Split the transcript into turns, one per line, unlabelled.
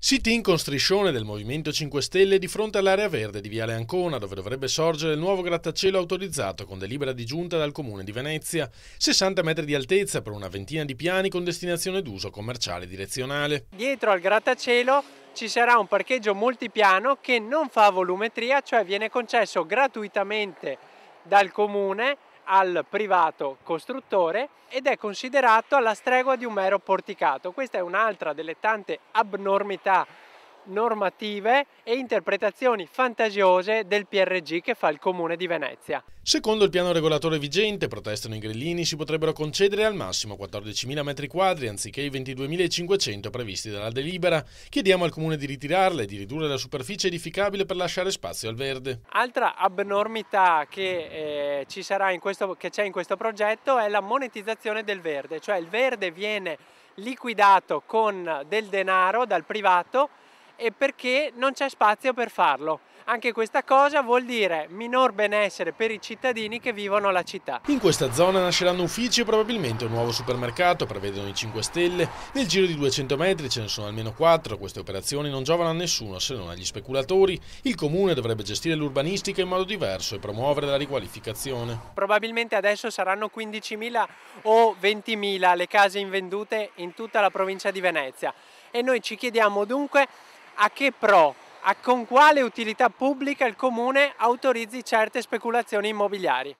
Sit-in con striscione del Movimento 5 Stelle di fronte all'area verde di Viale Ancona, dove dovrebbe sorgere il nuovo grattacielo autorizzato con delibera di giunta dal Comune di Venezia. 60 metri di altezza per una ventina di piani con destinazione d'uso commerciale direzionale. Dietro al
grattacielo ci sarà un parcheggio multipiano che non fa volumetria, cioè viene concesso gratuitamente dal Comune al privato costruttore ed è considerato alla stregua di un mero porticato. Questa è un'altra delle tante abnormità normative e interpretazioni fantasiose del PRG che fa il Comune di Venezia.
Secondo il piano regolatore vigente, protestano i grillini, si potrebbero concedere al massimo 14.000 m2 anziché i 22.500 previsti dalla delibera. Chiediamo al Comune di ritirarle e di ridurre la superficie edificabile per lasciare spazio al verde. Altra
abnormità che eh, c'è in questo progetto è la monetizzazione del verde, cioè il verde viene liquidato con del denaro dal privato e perché non c'è spazio per farlo. Anche questa cosa vuol dire minor benessere per i cittadini che vivono la città. In
questa zona nasceranno uffici e probabilmente un nuovo supermercato, prevedono i 5 Stelle. Nel giro di 200 metri ce ne sono almeno 4, queste operazioni non giovano a nessuno se non agli speculatori. Il comune dovrebbe gestire l'urbanistica in modo diverso e promuovere la riqualificazione.
Probabilmente adesso saranno 15.000 o 20.000 le case invendute in tutta la provincia di Venezia e noi ci chiediamo dunque a che pro, a con quale utilità pubblica il comune autorizzi certe speculazioni immobiliari.